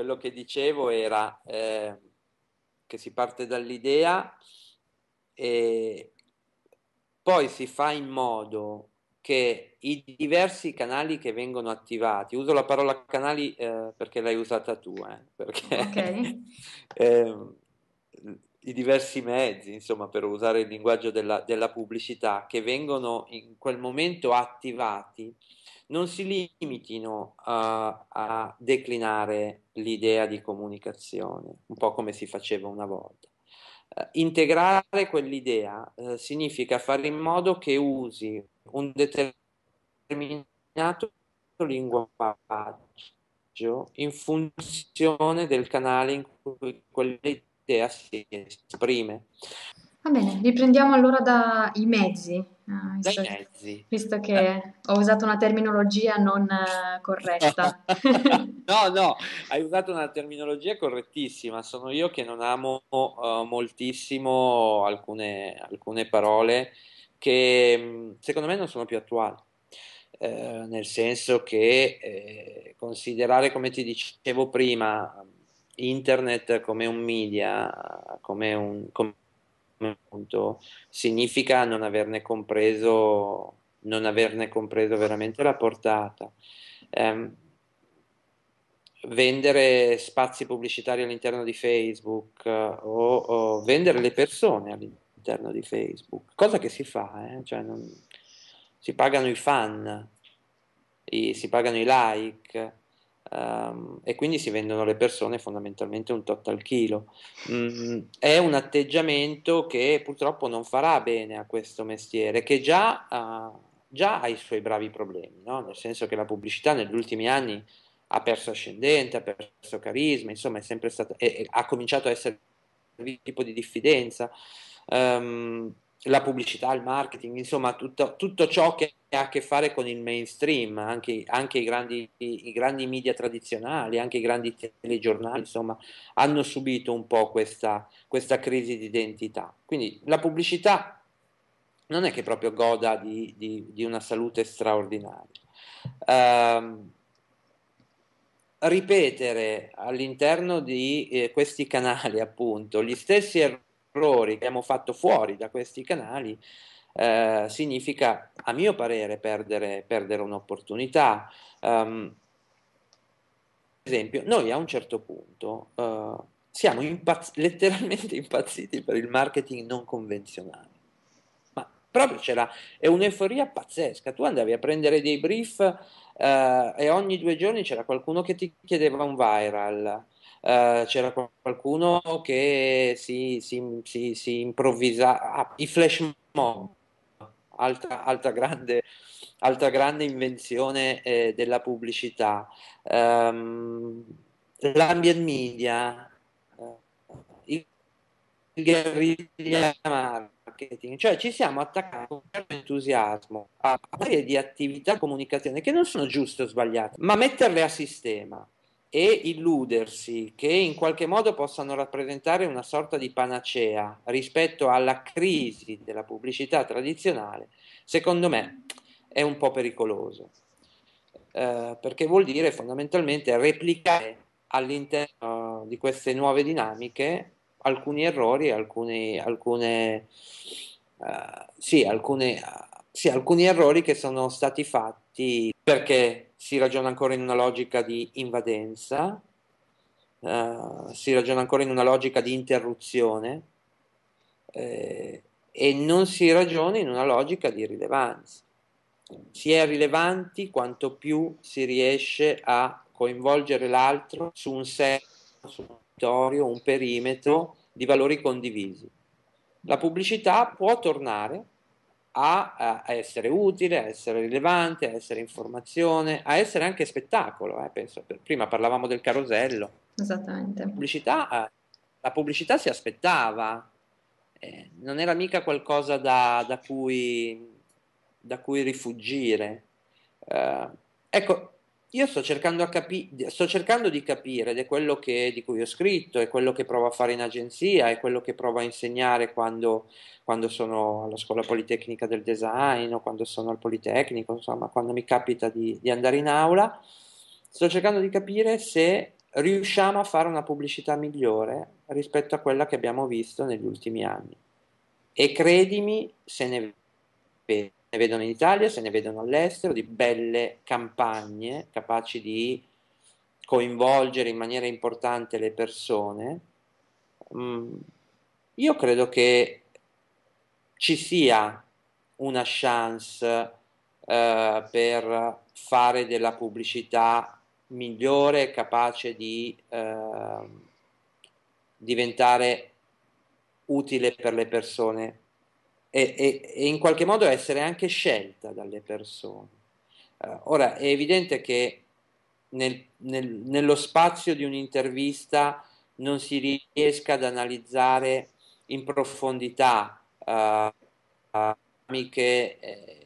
quello che dicevo era eh, che si parte dall'idea e poi si fa in modo che i diversi canali che vengono attivati, uso la parola canali eh, perché l'hai usata tu, eh, perché okay. Ehm, i diversi mezzi, insomma, per usare il linguaggio della, della pubblicità, che vengono in quel momento attivati, non si limitino a, a declinare l'idea di comunicazione, un po' come si faceva una volta. Uh, integrare quell'idea uh, significa fare in modo che usi un determinato linguaggio in funzione del canale in cui quell'idea idea si esprime. Va bene, riprendiamo allora eh, dai mezzi. Dai mezzi. Visto che ho usato una terminologia non eh, corretta. no, no, hai usato una terminologia correttissima. Sono io che non amo uh, moltissimo alcune, alcune, parole che mm, secondo me non sono più attuali. Eh, nel senso che eh, considerare, come ti dicevo prima, internet come un media, come un, come punto, significa non averne compreso, non averne compreso veramente la portata. Eh, vendere spazi pubblicitari all'interno di Facebook eh, o, o, vendere le persone all'interno di Facebook, cosa che si fa, eh? cioè non, si pagano i fan, i, si pagano i like Um, e quindi si vendono le persone fondamentalmente un tot al chilo. Mm, è un atteggiamento che purtroppo non farà bene a questo mestiere, che già, uh, già ha i suoi bravi problemi, no? nel senso che la pubblicità negli ultimi anni ha perso ascendente, ha perso carisma, insomma è sempre stata, è, è, ha cominciato a essere un tipo di diffidenza. Um, la pubblicità, il marketing, insomma tutto, tutto, ciò che ha a che fare con il mainstream, anche, anche i, grandi, i, grandi, media tradizionali, anche i grandi telegiornali, insomma, hanno subito un po' questa, questa crisi di identità. Quindi la pubblicità non è che proprio goda di, di, di una salute straordinaria. Um, ripetere all'interno di eh, questi canali, appunto, gli stessi errori errori che abbiamo fatto fuori da questi canali eh, significa, a mio parere, perdere, perdere un'opportunità. Um, per esempio, noi a un certo punto uh, siamo impazz- letteralmente impazziti per il marketing non convenzionale. Ma proprio c'era, è un'euforia pazzesca. Tu andavi a prendere dei brief uh, e ogni due giorni c'era qualcuno che ti chiedeva un viral. Eh, c'era qualcuno che si, si, si, si improvvisa ah, i flash mob altra, altra, grande, altra grande invenzione eh, della pubblicità um, l'ambient media il, eh, il guerriglia marketing cioè ci siamo attaccati con entusiasmo a serie di attività di comunicazione che non sono giuste o sbagliate ma metterle a sistema e illudersi che in qualche modo possano rappresentare una sorta di panacea rispetto alla crisi della pubblicità tradizionale, secondo me è un po' pericoloso, eh, perché vuol dire fondamentalmente replicare all'interno di queste nuove dinamiche alcuni errori, alcuni, alcune, uh, sì, alcune, sì, alcuni errori che sono stati fatti perché si ragiona ancora in una logica di invadenza, uh, si ragiona ancora in una logica di interruzione eh, e non si ragiona in una logica di rilevanza. Si è rilevanti quanto più si riesce a coinvolgere l'altro su un set, su un territorio, un perimetro di valori condivisi. La pubblicità può tornare a, a, essere utile, a essere rilevante, a essere informazione, a essere anche spettacolo. Eh, penso. Prima parlavamo del carosello. Esattamente. La pubblicità, eh, la pubblicità si aspettava, eh, non era mica qualcosa da, da, cui, da cui, rifugire. Eh, ecco, io sto cercando, capi- sto cercando, di capire ed è quello che, di cui ho scritto, è quello che provo a fare in agenzia, è quello che provo a insegnare quando, quando sono alla scuola Politecnica del Design o quando sono al Politecnico, insomma, quando mi capita di, di andare in aula. Sto cercando di capire se riusciamo a fare una pubblicità migliore rispetto a quella che abbiamo visto negli ultimi anni. E credimi se ne vedo ne vedono in Italia, se ne vedono all'estero, di belle campagne capaci di coinvolgere in maniera importante le persone. Mm, io credo che ci sia una chance eh, per fare della pubblicità migliore, capace di eh, diventare utile per le persone e, e, e in qualche modo essere anche scelta dalle persone. Uh, ora è evidente che nel, nel, nello spazio di un'intervista non si riesca ad analizzare in profondità eh, dinamiche uh, eh,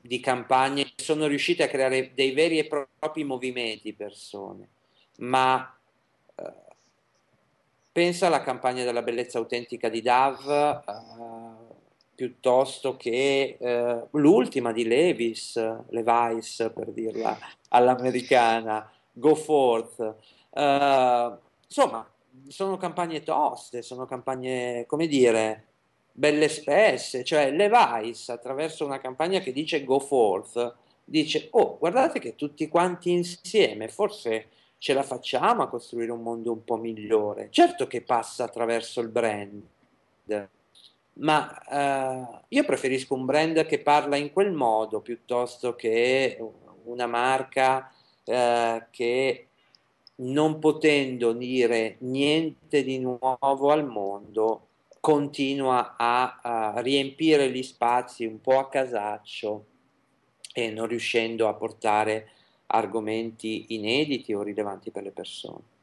di campagne sono riuscite a creare dei veri e propri movimenti persone ma uh, pensa alla campagna della bellezza autentica di Dav uh, piuttosto che eh, l'ultima di Levis, Levi's per dirla all'americana, Go Forth. Uh, insomma, sono campagne toste, sono campagne, come dire, belle spesse, cioè Levi's attraverso una campagna che dice Go Forth, dice, oh, guardate che tutti quanti insieme, forse ce la facciamo a costruire un mondo un po' migliore. Certo che passa attraverso il brand, ma eh, io preferisco un brand che parla in quel modo piuttosto che una marca eh, che non potendo dire niente di nuovo al mondo continua a, a riempire gli spazi un po' a casaccio e non riuscendo a portare argomenti inediti o rilevanti per le persone.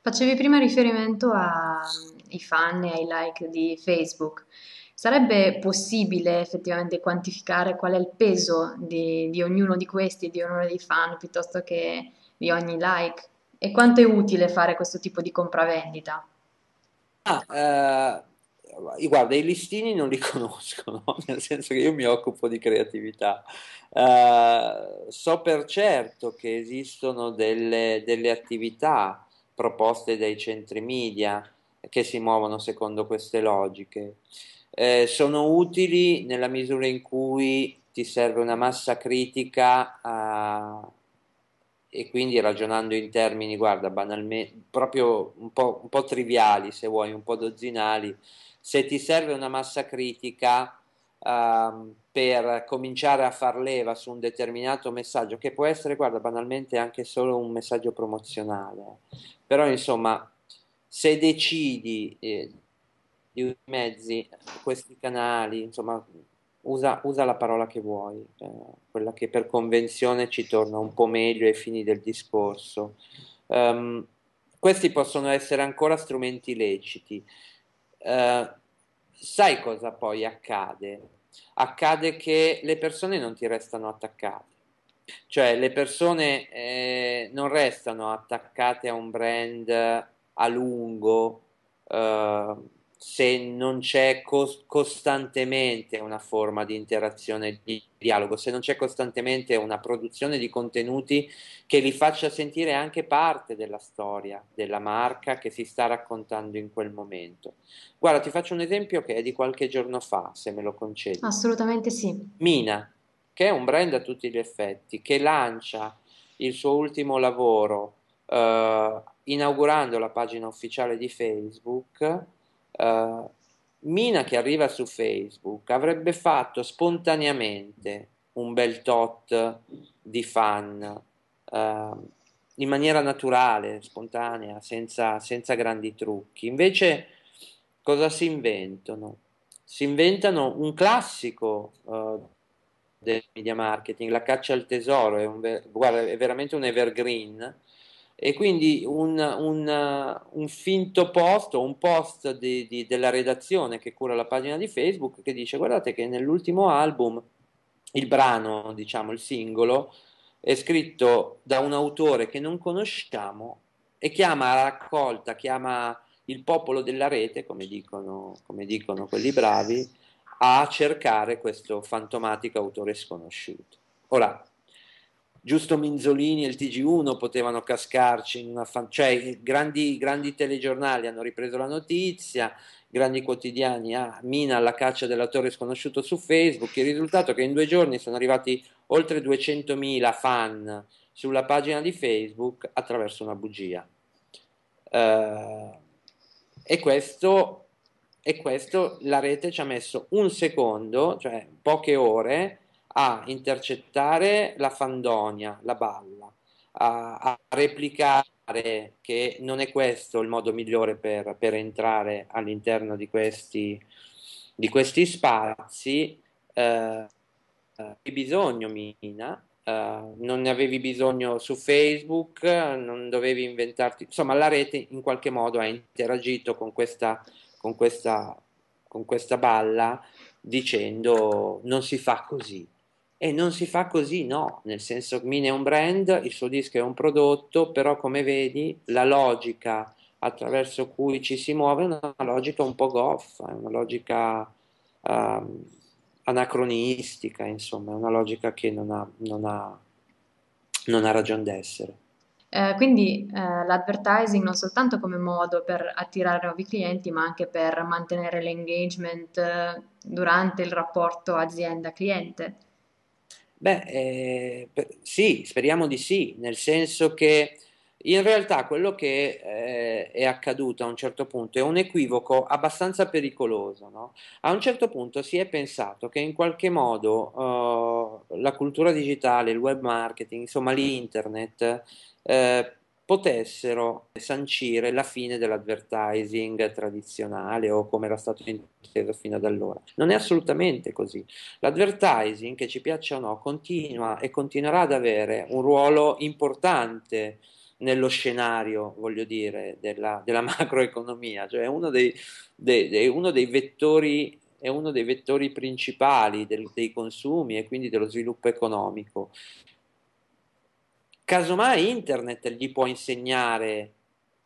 Facevi prima riferimento ai fan e ai like di Facebook. Sarebbe possibile effettivamente quantificare qual è il peso di, di ognuno di questi, di ognuno dei fan, piuttosto che di ogni like? E quanto è utile fare questo tipo di compravendita? Ah, eh, guarda, i listini non li conosco, no? nel senso che io mi occupo di creatività. Eh, so per certo che esistono delle, delle attività proposte dai centri media che si muovono secondo queste logiche. Eh, sono utili nella misura in cui ti serve una massa critica a, e quindi ragionando in termini, guarda, banalmente, proprio un po', un po' triviali se vuoi, un po' dozzinali, se ti serve una massa critica uh, per cominciare a far leva su un determinato messaggio, che può essere, guarda, banalmente anche solo un messaggio promozionale. Però, insomma, se decidi eh, di mezzi, questi canali, insomma, usa, usa la parola che vuoi, eh, quella che per convenzione ci torna un po' meglio ai fini del discorso. Um, questi possono essere ancora strumenti leciti. Uh, sai cosa poi accade? Accade che le persone non ti restano attaccate. Cioè, le persone eh, non restano attaccate a un brand eh, a lungo, eh, se non c'è cos- costantemente una forma di interazione, di dialogo, se non c'è costantemente una produzione di contenuti che li faccia sentire anche parte della storia, della marca che si sta raccontando in quel momento. Guarda, ti faccio un esempio che è di qualche giorno fa, se me lo concedi. Assolutamente sì. Mina, che è un brand a tutti gli effetti, che lancia il suo ultimo lavoro eh, inaugurando la pagina ufficiale di Facebook Uh, Mina che arriva su Facebook avrebbe fatto spontaneamente un bel tot di fan uh, in maniera naturale, spontanea, senza, senza grandi trucchi. Invece cosa si inventano? Si inventano un classico uh, del media marketing, la caccia al tesoro, è, un ver- guarda, è veramente un evergreen e quindi un, un, un, finto post o un post di, di, della redazione che cura la pagina di Facebook che dice guardate che nell'ultimo album il brano, diciamo il singolo, è scritto da un autore che non conosciamo e chiama a raccolta, chiama il popolo della rete, come dicono, come dicono quelli bravi, a cercare questo fantomatico autore sconosciuto. Ora, giusto Minzolini e il TG1 potevano cascarci, in una fan- cioè grandi, grandi telegiornali hanno ripreso la notizia, grandi quotidiani a ah, Mina alla caccia dell'autore sconosciuto su Facebook, il risultato è che in due giorni sono arrivati oltre 200.000 fan sulla pagina di Facebook attraverso una bugia. Uh, e questo, e questo la rete ci ha messo un secondo, cioè poche ore, a intercettare la fandonia, la balla, a, a replicare che non è questo il modo migliore per, per entrare all'interno di questi, di questi spazi, eh, eh, bisogno Mina, Uh, non ne avevi bisogno su Facebook, non dovevi inventarti, insomma la rete in qualche modo ha interagito con questa, con questa, con questa balla dicendo non si fa così. E non si fa così, no, nel senso Min è un brand, il suo disco è un prodotto, però come vedi la logica attraverso cui ci si muove è una logica un po' goffa, è una logica um, anacronistica, insomma, è una logica che non ha, non ha, non ha ragione d'essere. Eh, quindi eh, l'advertising non soltanto come modo per attirare nuovi clienti, ma anche per mantenere l'engagement eh, durante il rapporto azienda-cliente. Beh, eh, sì, speriamo di sì, nel senso che in realtà quello che eh, è accaduto a un certo punto è un equivoco abbastanza pericoloso. No? A un certo punto si è pensato che in qualche modo uh, la cultura digitale, il web marketing, insomma l'internet, eh, potessero sancire la fine dell'advertising tradizionale o come era stato inteso fino ad allora. Non è assolutamente così. L'advertising, che ci piaccia o no, continua e continuerà ad avere un ruolo importante nello scenario, voglio dire, della, della macroeconomia, cioè uno dei, dei, dei, uno dei vettori è uno dei vettori principali del, dei consumi e quindi dello sviluppo economico casomai internet gli può insegnare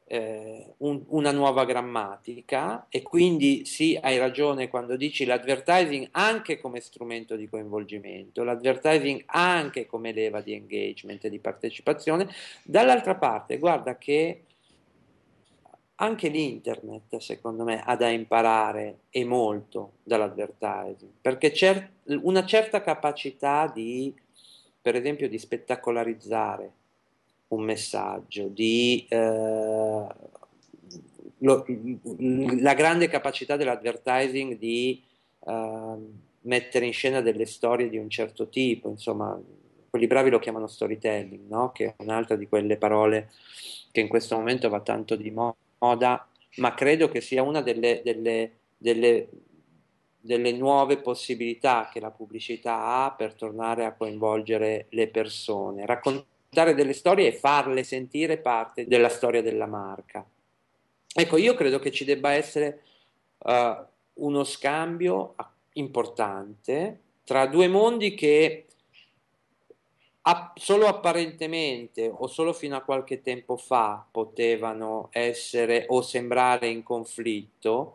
eh, un, una nuova grammatica e quindi sì, hai ragione quando dici l'advertising anche come strumento di coinvolgimento, l'advertising anche come leva di engagement e di partecipazione. Dall'altra parte, guarda che anche l'internet, secondo me, ha da imparare e molto dall'advertising, perché cer- una certa capacità di per esempio di spettacolarizzare un messaggio, di eh, lo, la grande capacità dell'advertising di eh, mettere in scena delle storie di un certo tipo, insomma, quelli bravi lo chiamano storytelling, no? che è un'altra di quelle parole che in questo momento va tanto di moda, ma credo che sia una delle, delle, delle delle nuove possibilità che la pubblicità ha per tornare a coinvolgere le persone, raccontare delle storie e farle sentire parte della storia della marca. Ecco, io credo che ci debba essere uh, uno scambio importante tra due mondi che app- solo apparentemente o solo fino a qualche tempo fa potevano essere o sembrare in conflitto,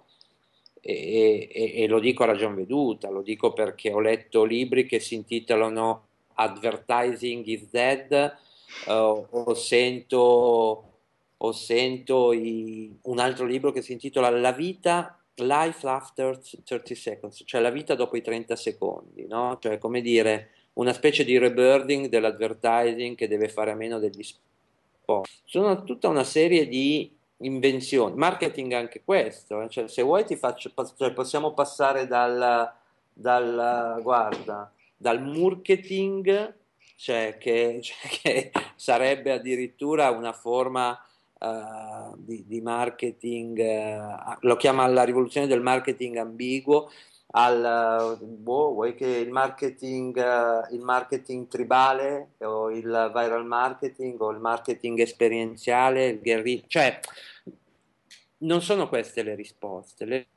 e, e, e, lo dico a ragion veduta, lo dico perché ho letto libri che si intitolano Advertising is Dead uh, o sento, o sento i, un altro libro che si intitola La vita, Life After 30 Seconds, cioè la vita dopo i 30 secondi, no? cioè come dire una specie di rebirding dell'advertising che deve fare a meno degli spot. Sono tutta una serie di invenzioni, marketing anche questo, eh? cioè, se vuoi ti faccio, cioè, possiamo passare dal, dal, guarda, dal marketing, cioè, che, cioè, che sarebbe addirittura una forma uh, di, di, marketing, uh, lo chiama la rivoluzione del marketing ambiguo, al boh, vuoi che il marketing, eh, il marketing tribale o il viral marketing o il marketing esperienziale, il guerri- cioè non sono queste le risposte, le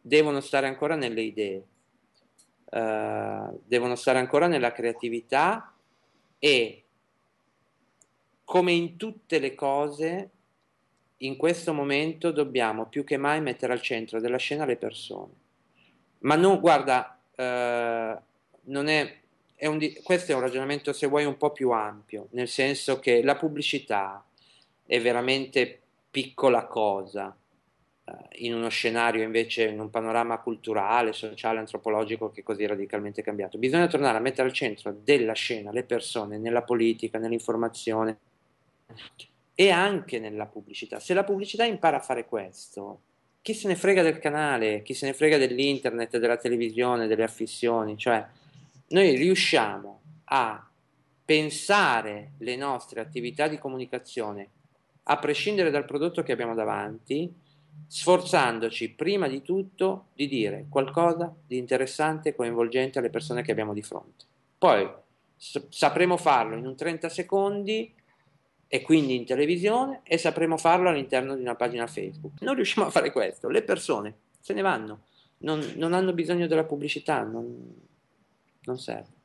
devono stare ancora nelle idee, uh, devono stare ancora nella creatività e come in tutte le cose in questo momento dobbiamo più che mai mettere al centro della scena le persone ma non, guarda, eh, non è, è un, questo è un ragionamento, se vuoi, un po' più ampio, nel senso che la pubblicità è veramente piccola cosa eh, in uno scenario invece, in un panorama culturale, sociale, antropologico che è così radicalmente cambiato. Bisogna tornare a mettere al centro della scena le persone, nella politica, nell'informazione e anche nella pubblicità. Se la pubblicità impara a fare questo, chi se ne frega del canale, chi se ne frega dell'internet, della televisione, delle affissioni, cioè noi riusciamo a pensare le nostre attività di comunicazione a prescindere dal prodotto che abbiamo davanti, sforzandoci prima di tutto di dire qualcosa di interessante e coinvolgente alle persone che abbiamo di fronte. Poi sapremo farlo in un 30 secondi e quindi in televisione e sapremo farlo all'interno di una pagina Facebook. Non riusciamo a fare questo, le persone se ne vanno, non, non hanno bisogno della pubblicità, non, non serve.